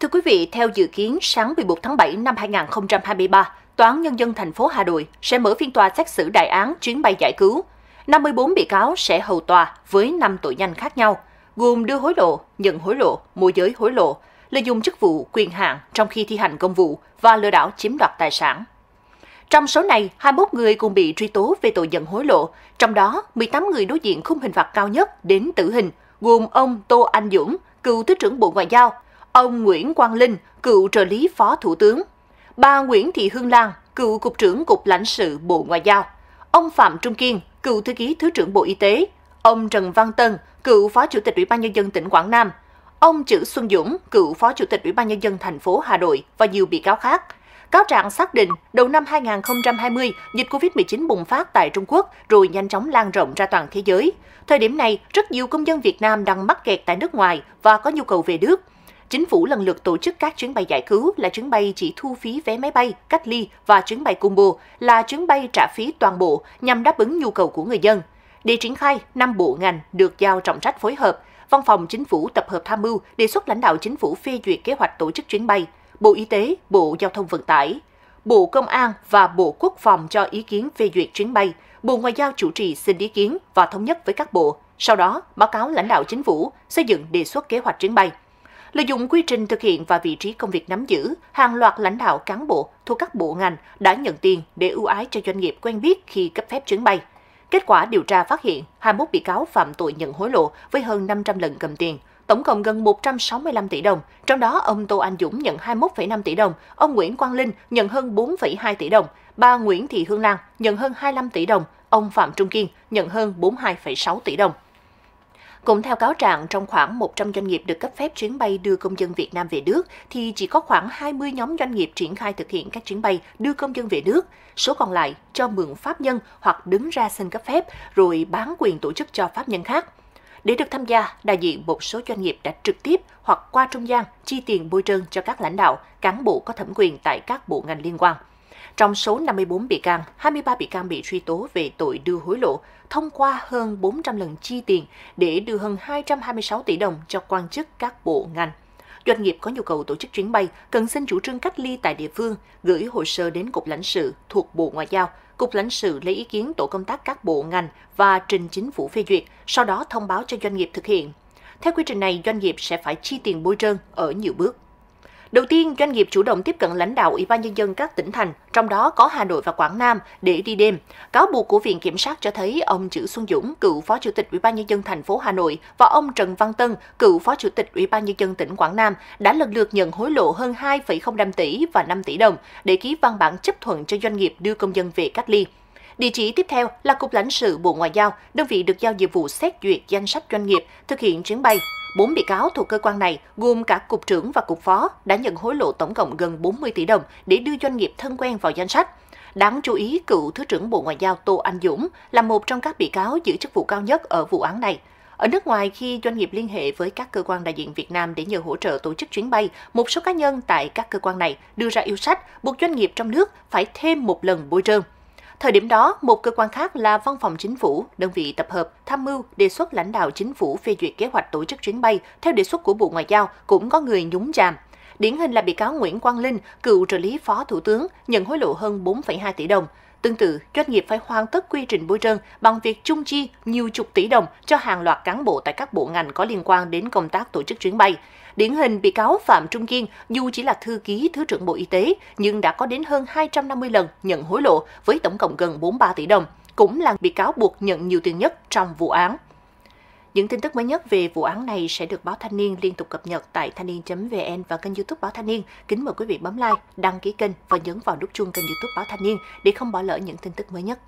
Thưa quý vị, theo dự kiến, sáng 11 tháng 7 năm 2023, Tòa án Nhân dân thành phố Hà Nội sẽ mở phiên tòa xét xử đại án chuyến bay giải cứu. 54 bị cáo sẽ hầu tòa với 5 tội danh khác nhau, gồm đưa hối lộ, nhận hối lộ, môi giới hối lộ, lợi dụng chức vụ, quyền hạn trong khi thi hành công vụ và lừa đảo chiếm đoạt tài sản. Trong số này, 21 người cùng bị truy tố về tội nhận hối lộ, trong đó 18 người đối diện khung hình phạt cao nhất đến tử hình, gồm ông Tô Anh Dũng, cựu Thứ trưởng Bộ Ngoại giao, ông Nguyễn Quang Linh, cựu trợ lý Phó Thủ tướng, bà Nguyễn Thị Hương Lan, cựu Cục trưởng Cục lãnh sự Bộ Ngoại giao, ông Phạm Trung Kiên, cựu Thư ký Thứ trưởng Bộ Y tế, ông Trần Văn Tân, cựu Phó Chủ tịch Ủy ban Nhân dân tỉnh Quảng Nam, ông Chữ Xuân Dũng, cựu Phó Chủ tịch Ủy ban Nhân dân thành phố Hà Nội và nhiều bị cáo khác. Cáo trạng xác định đầu năm 2020, dịch COVID-19 bùng phát tại Trung Quốc rồi nhanh chóng lan rộng ra toàn thế giới. Thời điểm này, rất nhiều công dân Việt Nam đang mắc kẹt tại nước ngoài và có nhu cầu về nước chính phủ lần lượt tổ chức các chuyến bay giải cứu là chuyến bay chỉ thu phí vé máy bay, cách ly và chuyến bay combo là chuyến bay trả phí toàn bộ nhằm đáp ứng nhu cầu của người dân. Để triển khai, năm bộ ngành được giao trọng trách phối hợp. Văn phòng Chính phủ tập hợp tham mưu đề xuất lãnh đạo chính phủ phê duyệt kế hoạch tổ chức chuyến bay, Bộ Y tế, Bộ Giao thông Vận tải, Bộ Công an và Bộ Quốc phòng cho ý kiến phê duyệt chuyến bay, Bộ Ngoại giao chủ trì xin ý kiến và thống nhất với các bộ. Sau đó, báo cáo lãnh đạo chính phủ xây dựng đề xuất kế hoạch chuyến bay. Lợi dụng quy trình thực hiện và vị trí công việc nắm giữ, hàng loạt lãnh đạo cán bộ thuộc các bộ ngành đã nhận tiền để ưu ái cho doanh nghiệp quen biết khi cấp phép chuyến bay. Kết quả điều tra phát hiện 21 bị cáo phạm tội nhận hối lộ với hơn 500 lần cầm tiền, tổng cộng gần 165 tỷ đồng, trong đó ông Tô Anh Dũng nhận 21,5 tỷ đồng, ông Nguyễn Quang Linh nhận hơn 4,2 tỷ đồng, bà Nguyễn Thị Hương Lan nhận hơn 25 tỷ đồng, ông Phạm Trung Kiên nhận hơn 42,6 tỷ đồng. Cũng theo cáo trạng, trong khoảng 100 doanh nghiệp được cấp phép chuyến bay đưa công dân Việt Nam về nước, thì chỉ có khoảng 20 nhóm doanh nghiệp triển khai thực hiện các chuyến bay đưa công dân về nước. Số còn lại cho mượn pháp nhân hoặc đứng ra xin cấp phép, rồi bán quyền tổ chức cho pháp nhân khác. Để được tham gia, đại diện một số doanh nghiệp đã trực tiếp hoặc qua trung gian chi tiền bôi trơn cho các lãnh đạo, cán bộ có thẩm quyền tại các bộ ngành liên quan. Trong số 54 bị can, 23 bị can bị truy tố về tội đưa hối lộ, thông qua hơn 400 lần chi tiền để đưa hơn 226 tỷ đồng cho quan chức các bộ ngành. Doanh nghiệp có nhu cầu tổ chức chuyến bay cần xin chủ trương cách ly tại địa phương, gửi hồ sơ đến Cục lãnh sự thuộc Bộ Ngoại giao. Cục lãnh sự lấy ý kiến tổ công tác các bộ ngành và trình chính phủ phê duyệt, sau đó thông báo cho doanh nghiệp thực hiện. Theo quy trình này, doanh nghiệp sẽ phải chi tiền bôi trơn ở nhiều bước. Đầu tiên, doanh nghiệp chủ động tiếp cận lãnh đạo Ủy ban Nhân dân các tỉnh thành, trong đó có Hà Nội và Quảng Nam, để đi đêm. Cáo buộc của Viện Kiểm sát cho thấy ông Chữ Xuân Dũng, cựu Phó Chủ tịch Ủy ban Nhân dân thành phố Hà Nội và ông Trần Văn Tân, cựu Phó Chủ tịch Ủy ban Nhân dân tỉnh Quảng Nam đã lần lượt nhận hối lộ hơn 2,05 tỷ và 5 tỷ đồng để ký văn bản chấp thuận cho doanh nghiệp đưa công dân về cách ly. Địa chỉ tiếp theo là Cục lãnh sự Bộ Ngoại giao, đơn vị được giao nhiệm vụ xét duyệt danh sách doanh nghiệp thực hiện chuyến bay 4 bị cáo thuộc cơ quan này, gồm cả cục trưởng và cục phó, đã nhận hối lộ tổng cộng gần 40 tỷ đồng để đưa doanh nghiệp thân quen vào danh sách. Đáng chú ý, cựu Thứ trưởng Bộ Ngoại giao Tô Anh Dũng là một trong các bị cáo giữ chức vụ cao nhất ở vụ án này. Ở nước ngoài, khi doanh nghiệp liên hệ với các cơ quan đại diện Việt Nam để nhờ hỗ trợ tổ chức chuyến bay, một số cá nhân tại các cơ quan này đưa ra yêu sách buộc doanh nghiệp trong nước phải thêm một lần bôi trơn. Thời điểm đó, một cơ quan khác là Văn phòng Chính phủ, đơn vị tập hợp, tham mưu đề xuất lãnh đạo chính phủ phê duyệt kế hoạch tổ chức chuyến bay theo đề xuất của Bộ Ngoại giao cũng có người nhúng chàm. Điển hình là bị cáo Nguyễn Quang Linh, cựu trợ lý phó thủ tướng, nhận hối lộ hơn 4,2 tỷ đồng. Tương tự, doanh nghiệp phải hoàn tất quy trình bôi trơn bằng việc chung chi nhiều chục tỷ đồng cho hàng loạt cán bộ tại các bộ ngành có liên quan đến công tác tổ chức chuyến bay. Điển hình bị cáo Phạm Trung Kiên, dù chỉ là thư ký Thứ trưởng Bộ Y tế, nhưng đã có đến hơn 250 lần nhận hối lộ với tổng cộng gần 43 tỷ đồng, cũng là bị cáo buộc nhận nhiều tiền nhất trong vụ án. Những tin tức mới nhất về vụ án này sẽ được báo Thanh niên liên tục cập nhật tại thanh niên.vn và kênh YouTube báo Thanh niên. Kính mời quý vị bấm like, đăng ký kênh và nhấn vào nút chuông kênh YouTube báo Thanh niên để không bỏ lỡ những tin tức mới nhất.